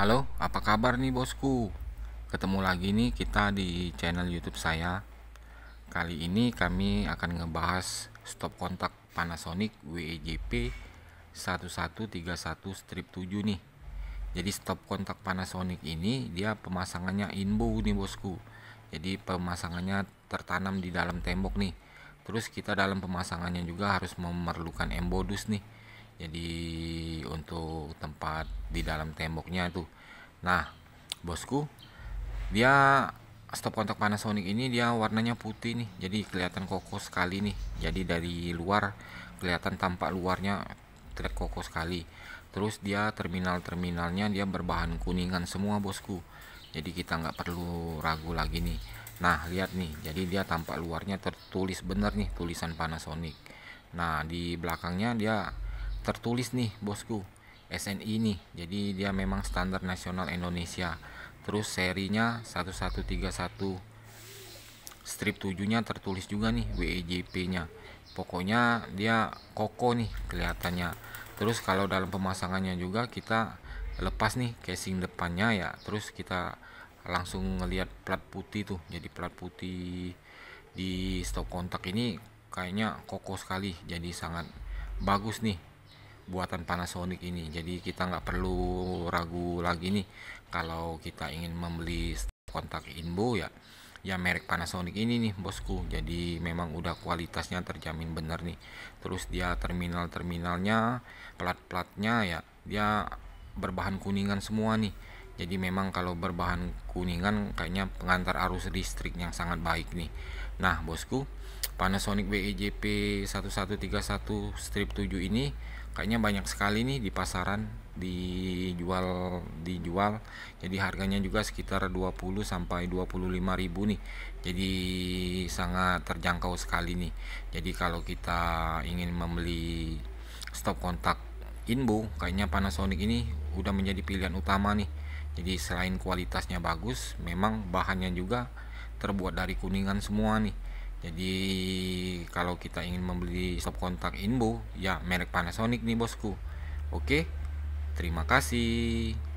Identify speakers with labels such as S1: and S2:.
S1: Halo, apa kabar nih bosku? Ketemu lagi nih kita di channel YouTube saya. Kali ini kami akan ngebahas stop kontak Panasonic WEJP 1131 strip 7 nih. Jadi stop kontak Panasonic ini dia pemasangannya inbow nih bosku. Jadi pemasangannya tertanam di dalam tembok nih. Terus kita dalam pemasangannya juga harus memerlukan embodus nih jadi untuk tempat di dalam temboknya tuh nah bosku dia stop kontak Panasonic ini dia warnanya putih nih jadi kelihatan kokoh sekali nih jadi dari luar kelihatan tampak luarnya terlihat kokoh sekali terus dia terminal-terminalnya dia berbahan kuningan semua bosku jadi kita nggak perlu ragu lagi nih nah lihat nih jadi dia tampak luarnya tertulis bener nih tulisan Panasonic nah di belakangnya dia tertulis nih bosku SNI nih jadi dia memang standar nasional Indonesia terus serinya 1131 strip 7 nya tertulis juga nih WEJP nya pokoknya dia koko nih kelihatannya terus kalau dalam pemasangannya juga kita lepas nih casing depannya ya terus kita langsung ngelihat plat putih tuh jadi plat putih di stok kontak ini kayaknya kokoh sekali jadi sangat bagus nih buatan Panasonic ini jadi kita nggak perlu ragu lagi nih kalau kita ingin membeli kontak Inbo ya ya merek Panasonic ini nih bosku jadi memang udah kualitasnya terjamin bener nih terus dia terminal-terminalnya plat-platnya ya dia berbahan kuningan semua nih jadi memang kalau berbahan kuningan kayaknya pengantar arus listrik yang sangat baik nih nah bosku Panasonic BEJP 1131 strip 7 ini kayaknya banyak sekali nih di pasaran dijual dijual jadi harganya juga sekitar 20 sampai 25 ribu nih jadi sangat terjangkau sekali nih jadi kalau kita ingin membeli stop kontak inbu kayaknya Panasonic ini udah menjadi pilihan utama nih jadi selain kualitasnya bagus memang bahannya juga terbuat dari kuningan semua nih jadi kalau kita ingin membeli stop kontak Inbo ya merek Panasonic nih bosku oke terima kasih